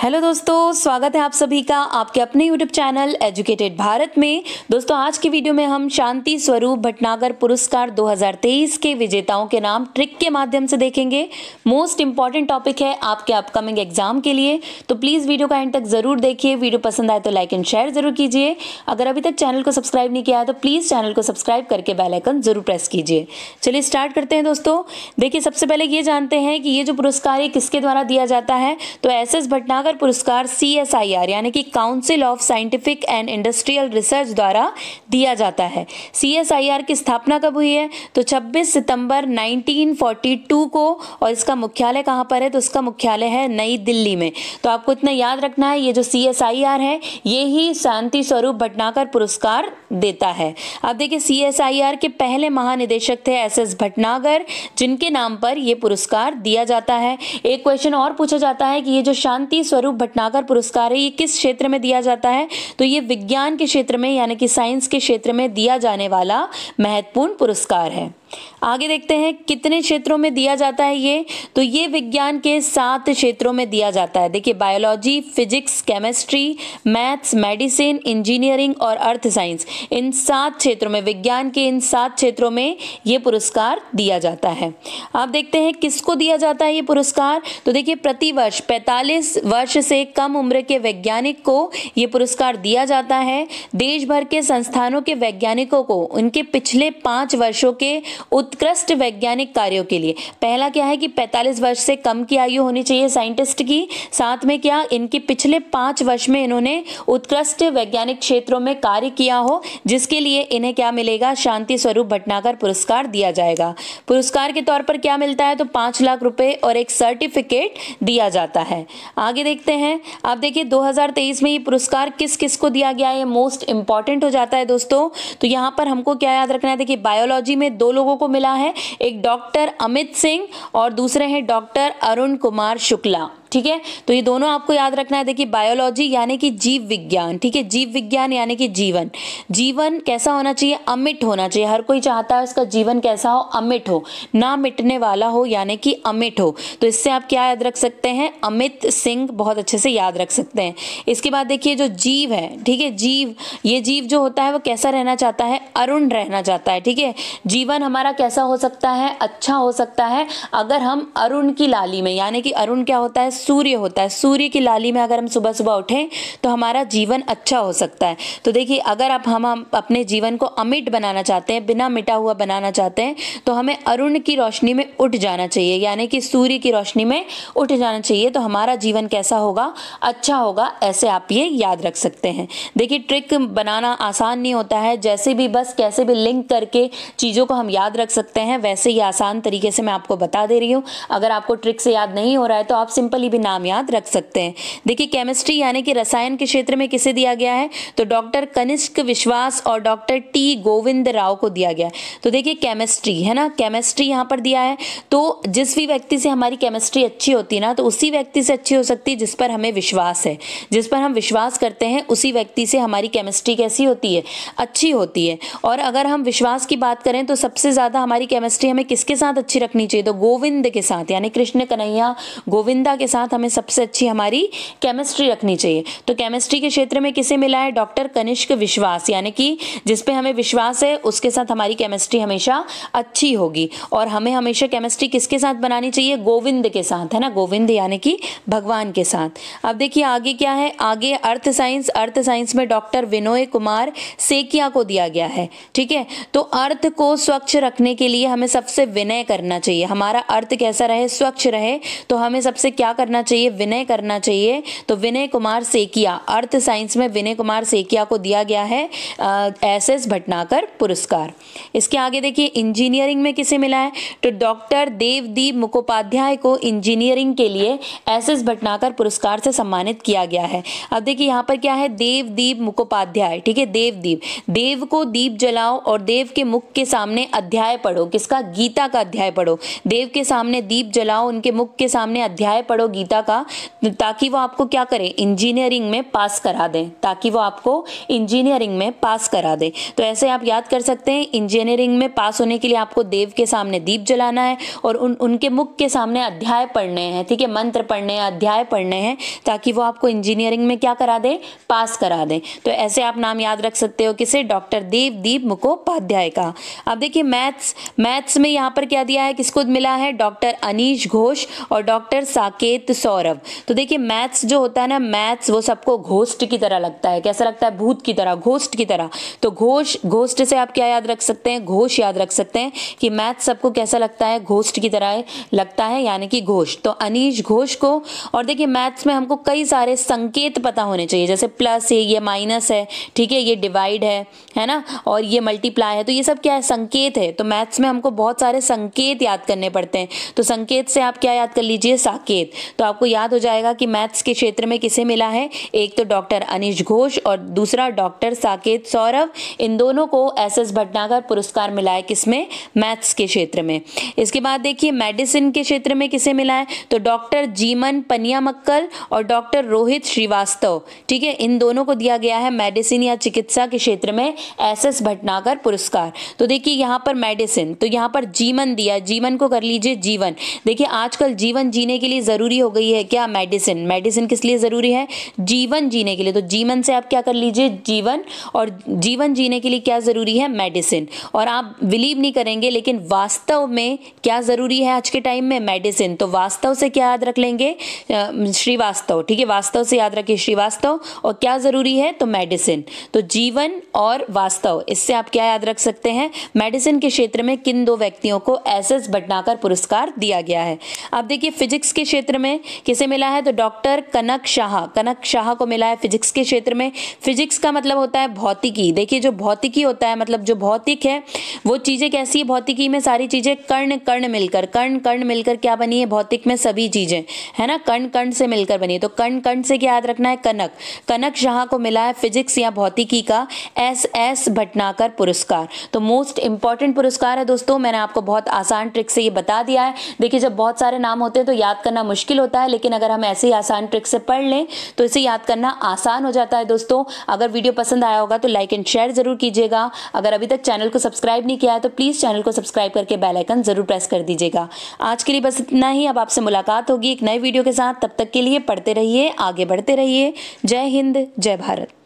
hello दोस्तों स्वागत है आप सभी का आपके अपने यूट्यूब चैनल एजुकेटेड भारत में दोस्तों आज की वीडियो में हम शांति स्वरूप भटनागर पुरस्कार 2023 के विजेताओं के नाम ट्रिक के माध्यम से देखेंगे मोस्ट इंपॉर्टेंट टॉपिक है आपके अपकमिंग एग्जाम के लिए तो प्लीज़ वीडियो का एंड तक ज़रूर देखिए वीडियो पसंद आए तो लाइक एंड शेयर जरूर कीजिए अगर अभी तक चैनल को सब्सक्राइब नहीं किया है तो प्लीज़ चैनल को सब्सक्राइब करके बेलाइकन ज़रूर प्रेस कीजिए चलिए स्टार्ट करते हैं दोस्तों देखिए सबसे पहले ये जानते हैं कि ये जो पुरस्कार है किसके द्वारा दिया जाता है तो एस एस भटनागर सागर पुरस्कार सी एस आई आर यानी कि council of scientific and industrial research द्वारा दिया जाता है सी एस आई आर की स्थापना कब हुई है तो 26 सितंबर 1942 को और इसका मुख्यालय कहाँ पर है तो इसका मुख्यालय है नई दिल्ली में तो आपको इतना याद रखना है ये जो सी एस आई आर है ये ही शांति स्वरूप भटनाकर पुरस्कार देता है अब देखिए सी एस आई आर के पहले महानिदेशक थे एस एस भटनागर जिनके नाम पर यह पुरस्कार दिया जाता है एक क्वेश्चन और पूछा जाता है कि ये जो शांति स्वरूप स्वरूप भटनागर पुरस्कार है ये किस क्षेत्र में दिया जाता है तो ये विज्ञान के क्षेत्र में यानी कि साइंस के क्षेत्र में दिया जाने वाला महत्वपूर्ण पुरस्कार है आगे देखते हैं कितने क्षेत्रों में दिया जाता है ये तो ये विज्ञान के सात क्षेत्रों में दिया जाता है देखिए biology physics chemistry maths medicine engineering और अर्थ साइंस इन सात क्षेत्रों में विज्ञान के इन सात क्षेत्रों में ये पुरस्कार दिया जाता है आप देखते हैं किसको दिया जाता है ये पुरस्कार तो देखिए प्रतिवर्ष पैंतालीस वर्ष से कम उम्र के वैज्ञानिक को ये पुरस्कार दिया जाता है देश भर के संस्थानों के वैज्ञानिकों को उनके पिछले पाँच वर्षों के उत्कृष्ट वैज्ञानिक कार्यों के लिए पहला क्या है कि 45 वर्ष से कम की आयु होनी चाहिए साइंटिस्ट की साथ में क्या इनके पिछले पांच वर्ष में इन्होंने उत्कृष्ट वैज्ञानिक क्षेत्रों में कार्य किया हो जिसके लिए इन्हें क्या मिलेगा शांति स्वरूप भटनागर पुरस्कार दिया जाएगा पुरस्कार के तौर पर क्या मिलता है तो पांच लाख रुपए और एक सर्टिफिकेट दिया जाता है आगे देखते हैं आप देखिए 2023 में ये पुरस्कार किस किस को दिया गया है मोस्ट इंपॉर्टेंट हो जाता है दोस्तों तो यहां पर हमको क्या याद रखना है देखिए बायोलॉजी में दो लोगों लोगों को मिला है एक डॉक्टर अमित सिंह और दूसरे हैं डॉक्टर अरुण कुमार शुक्ला ठीक है तो ये दोनों आपको याद रखना है देखिए बायोलॉजी यानी कि जीव विज्ञान ठीक है जीव विज्ञान यानी कि जीवन जीवन कैसा होना चाहिए अमिट होना चाहिए हर कोई चाहता है उसका जीवन कैसा हो अमिट हो ना मिटने वाला हो यानी कि अमिट हो तो इससे आप क्या याद रख सकते हैं अमित सिंह बहुत अच्छे से याद रख सकते हैं इसके बाद देखिए जो जीव है ठीक है जीव ये जीव जो होता है वो कैसा रहना चाहता है अरुण रहना चाहता है ठीक है जीवन हमारा कैसा हो सकता है अच्छा हो सकता है अगर हम अरुण की लाली में यानी कि अरुण क्या होता है सूर्य होता है सूर्य की लाली में अगर हम सुबह सुबह उठें तो हमारा जीवन अच्छा हो सकता है तो देखिए अगर आप हम, अपने जीवन को अमिट बनाना चाहते हैं बिना मिटा हुआ बनाना चाहते हैं तो हमें अरुण की रोशनी में उठ जाना चाहिए यानी कि सूर्य की रोशनी में उठ जाना चाहिए तो हमारा जीवन कैसा होगा अच्छा होगा ऐसे आप ये याद रख सकते हैं देखिए ट्रिक बनाना आसान नहीं होता है जैसे भी बस कैसे भी लिंक करके चीज़ों को हम याद रख सकते हैं वैसे ही आसान तरीके से मैं आपको बता दे रही हूँ अगर आपको ट्रिक से याद नहीं हो रहा है तो आप सिंपली बाकी भी नाम याद रख सकते हैं देखिए केमिस्ट्री यानी कि रसायन के क्षेत्र में किसे दिया गया है तो डॉक्टर कनिष्क विश्वास और डॉक्टर टी गोविंद राव को दिया गया तो देखिए केमिस्ट्री है ना केमिस्ट्री यहाँ पर दिया है तो जिस भी व्यक्ति से हमारी केमिस्ट्री अच्छी होती है ना तो उसी व्यक्ति से अच्छी हो सकती है जिस पर हमें विश्वास है जिस पर हम विश्वास करते हैं उसी व्यक्ति से हमारी केमिस्ट्री कैसी होती है अच्छी होती है और अगर हम विश्वास की बात करें तो सबसे ज़्यादा हमारी केमिस्ट्री हमें किसके साथ अच्छी रखनी चाहिए तो गोविंद के साथ यानी कृष्ण कन्हैया गोविंदा के साथ साथ हमें सबसे अच्छी हमारी केमिस्ट्री रखनी चाहिए तो केमिस्ट्री के क्षेत्र में किसे मिला है डॉक्टर कनिष्क विश्वास यानी कि जिस पे हमें विश्वास है उसके साथ हमारी केमिस्ट्री हमेशा अच्छी होगी और हमें हमेशा केमिस्ट्री किसके साथ बनानी चाहिए गोविंद के साथ है ना गोविंद यानी कि भगवान के साथ अब देखिए आगे क्या है आगे अर्थ साइंस अर्थ साइंस में डॉक्टर विनोय कुमार सेकिया को दिया गया है ठीक है तो अर्थ को स्वच्छ रखने के लिए हमें सबसे विनय करना चाहिए हमारा अर्थ कैसा रहे स्वच्छ रहे तो हमें सबसे क्या करना करना चाहिए विनय करना चाहिए तो विनय कुमार सेकिया अर्थ साइंस में विनय कुमार सेकिया को दिया गया है एस एस भटनाकर पुरस्कार इसके आगे देखिए इंजीनियरिंग में किसे मिला है तो डॉक्टर देवदीप मुखोपाध्याय को इंजीनियरिंग के लिए एस एस भटनाकर पुरस्कार से सम्मानित किया गया है अब देखिए यहाँ पर क्या है देवदीप मुखोपाध्याय ठीक है देवदीप देव को दीप जलाओ और देव के मुख के सामने अध्याय पढ़ो किसका गीता का अध्याय पढ़ो देव के सामने दीप जलाओ उनके मुख के सामने अध्याय पढ़ो गीता का ताकि वो आपको क्या करें इंजीनियरिंग में पास करा दें ताकि वो आपको इंजीनियरिंग में पास करा दें तो ऐसे आप याद कर सकते हैं इंजीनियरिंग में पास होने के लिए आपको देव के सामने दीप जलाना है और उन उनके मुख के सामने अध्याय पढ़ने हैं ठीक है मंत्र पढ़ने हैं अध्याय पढ़ने हैं ताकि वो आपको इंजीनियरिंग में क्या करा दें पास करा दें तो ऐसे आप नाम याद रख सकते हो किसे डॉक्टर देव दीप मुखोपाध्याय का अब देखिए मैथ्स मैथ्स में यहाँ पर क्या दिया है किसको मिला है डॉक्टर अनीश घोष और डॉक्टर साकेत विथ सौरभ तो देखिए मैथ्स जो होता है ना मैथ्स वो सबको घोष्ट की तरह लगता है कैसा लगता है भूत की तरह घोष्ट की तरह तो घोष घोष्ट से आप क्या याद रख सकते हैं घोष याद रख सकते हैं कि मैथ्स सबको कैसा लगता है घोष्ट की तरह लगता है यानी कि घोष तो अनिश घोष को और देखिए मैथ्स में हमको कई सारे संकेत पता होने चाहिए जैसे प्लस है ये माइनस है ठीक है ये डिवाइड है है ना और ये मल्टीप्लाई है तो ये सब क्या है संकेत है तो मैथ्स में हमको बहुत सारे संकेत याद करने पड़ते हैं तो संकेत से आप क्या याद कर लीजिए साकेत तो आपको याद हो जाएगा कि मैथ्स के क्षेत्र में किसे मिला है एक तो डॉक्टर अनिश घोष और दूसरा डॉक्टर साकेत सौरभ इन दोनों को एस एस भटनागर पुरस्कार मिला है किसमें मैथ्स के क्षेत्र में इसके बाद देखिए मेडिसिन के क्षेत्र में किसे मिला है तो डॉक्टर जीमन पनिया मक्कल और डॉक्टर रोहित श्रीवास्तव ठीक है इन दोनों को दिया गया है मेडिसिन या चिकित्सा के क्षेत्र में एस एस भटनागर पुरस्कार तो देखिए यहाँ पर मेडिसिन तो यहाँ पर जीवन दिया जीवन को कर लीजिए जीवन देखिए आजकल जीवन जीने के लिए ज़रूरी हो हो गई है क्या मेडिसिन मेडिसिन किस लिए ज़रूरी है जीवन जीने के लिए तो जीवन से आप क्या कर लीजिए जीवन और जीवन जीने के लिए क्या ज़रूरी है मेडिसिन और आप बिलीव नहीं करेंगे लेकिन वास्तव में क्या ज़रूरी है आज के टाइम में मेडिसिन तो वास्तव से क्या याद रख लेंगे श्रीवास्तव ठीक है वास्तव से याद रखिए श्रीवास्तव और क्या ज़रूरी है तो मेडिसिन तो जीवन और वास्तव इससे आप क्या याद रख सकते हैं मेडिसिन के क्षेत्र में किन दो व्यक्तियों को एस एस भटनाकर पुरस्कार दिया गया है अब देखिए फिजिक्स के क्षेत्र में में किसे मिला है तो डॉक्टर कनक शाह कनक शाह को मिला है फिजिक्स के क्षेत्र में फिजिक्स का मतलब होता है भौतिकी देखिए जो भौतिकी होता है मतलब जो भौतिक है वो चीज़ें कैसी है भौतिकी में सारी चीज़ें कर्ण कर्ण मिलकर कर्ण कर्ण मिलकर क्या बनी है भौतिक में सभी चीज़ें है ना कर्ण कर्ण से मिलकर बनी है तो कर्ण कर्ण से क्या याद रखना है कनक कनक शाह को मिला है फिजिक्स या भौतिकी का एस एस भटनाकर पुरस्कार तो मोस्ट इंपॉर्टेंट पुरस्कार है दोस्तों मैंने आपको बहुत आसान ट्रिक से ये बता दिया है देखिए जब बहुत सारे नाम होते हैं तो याद करना मुश्किल होता है लेकिन अगर हम ऐसे ही आसान ट्रिक से पढ़ लें तो इसे याद करना आसान हो जाता है दोस्तों अगर वीडियो पसंद आया होगा तो लाइक एंड शेयर जरूर कीजिएगा अगर अभी तक चैनल को सब्सक्राइब नहीं किया है तो प्लीज़ चैनल को सब्सक्राइब करके आइकन ज़रूर प्रेस कर दीजिएगा आज के लिए बस इतना ही अब आपसे मुलाकात होगी एक नए वीडियो के साथ तब तक के लिए पढ़ते रहिए आगे बढ़ते रहिए जय हिंद जय भारत